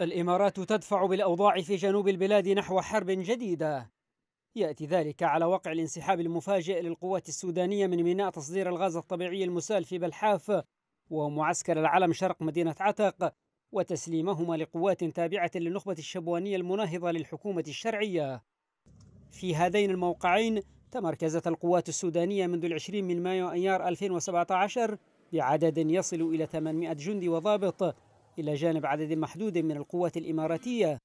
الإمارات تدفع بالأوضاع في جنوب البلاد نحو حرب جديدة يأتي ذلك على وقع الانسحاب المفاجئ للقوات السودانية من ميناء تصدير الغاز الطبيعي المسال في بلحاف ومعسكر العلم شرق مدينة عتق وتسليمهما لقوات تابعة للنخبة الشبوانية المناهضة للحكومة الشرعية في هذين الموقعين تمركزت القوات السودانية منذ العشرين من مايو أيار 2017 بعدد يصل إلى 800 جندي وضابط إلى جانب عدد محدود من القوات الإماراتية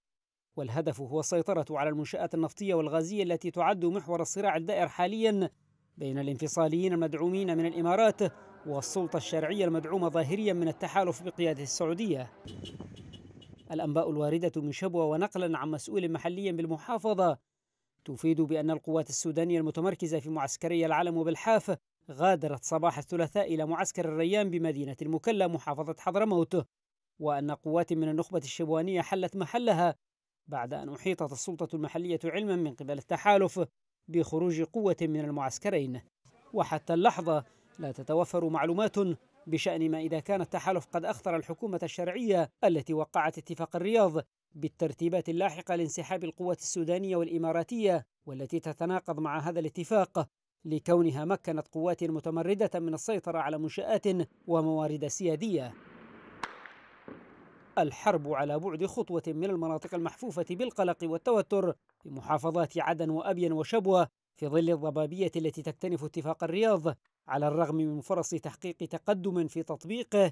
والهدف هو السيطرة على المنشآت النفطية والغازية التي تعد محور الصراع الدائر حاليا بين الانفصاليين المدعومين من الإمارات والسلطة الشرعية المدعومة ظاهريا من التحالف بقيادة السعودية الأنباء الواردة من شبوة ونقلا عن مسؤول محلي بالمحافظة تفيد بأن القوات السودانية المتمركزة في معسكري العلم وبالحاف غادرت صباح الثلاثاء إلى معسكر الريان بمدينة المكلا محافظة حضرموت وأن قوات من النخبة الشبوانية حلت محلها بعد أن أحيطت السلطة المحلية علما من قبل التحالف بخروج قوة من المعسكرين وحتى اللحظة لا تتوفر معلومات بشأن ما إذا كان التحالف قد أخطر الحكومة الشرعية التي وقعت اتفاق الرياض بالترتيبات اللاحقة لانسحاب القوات السودانية والإماراتية والتي تتناقض مع هذا الاتفاق لكونها مكنت قوات متمردة من السيطرة على منشآت وموارد سيادية الحرب على بعد خطوة من المناطق المحفوفة بالقلق والتوتر في محافظات عدن وأبين وشبوة في ظل الضبابية التي تكتنف اتفاق الرياض على الرغم من فرص تحقيق تقدم في تطبيقه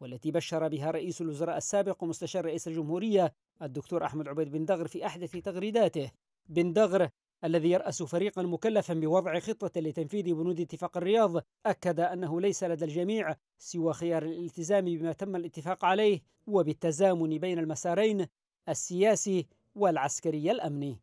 والتي بشر بها رئيس الوزراء السابق ومستشار رئيس الجمهورية الدكتور أحمد عبيد بن دغر في أحدث تغريداته بن دغر الذي يرأس فريقا مكلفا بوضع خطة لتنفيذ بنود اتفاق الرياض أكد أنه ليس لدى الجميع سوى خيار الالتزام بما تم الاتفاق عليه وبالتزامن بين المسارين السياسي والعسكري الأمني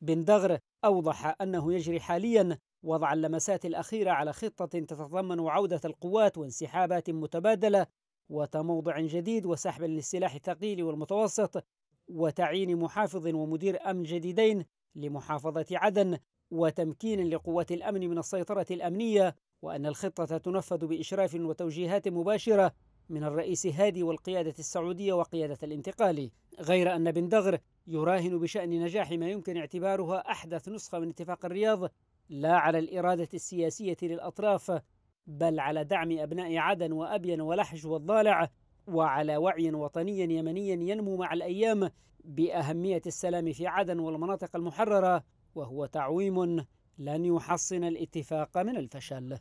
بن دغر أوضح أنه يجري حاليا وضع اللمسات الأخيرة على خطة تتضمن عودة القوات وانسحابات متبادلة وتموضع جديد وسحب للسلاح الثقيل والمتوسط وتعيين محافظ ومدير أمن جديدين لمحافظة عدن وتمكين لقوات الأمن من السيطرة الأمنية وأن الخطة تنفذ بإشراف وتوجيهات مباشرة من الرئيس هادي والقيادة السعودية وقيادة الانتقال غير أن بن دغر يراهن بشأن نجاح ما يمكن اعتبارها أحدث نسخة من اتفاق الرياض لا على الإرادة السياسية للأطراف بل على دعم أبناء عدن وأبين ولحج والضالع وعلى وعي وطني يمني ينمو مع الأيام بأهمية السلام في عدن والمناطق المحررة وهو تعويم لن يحصن الاتفاق من الفشل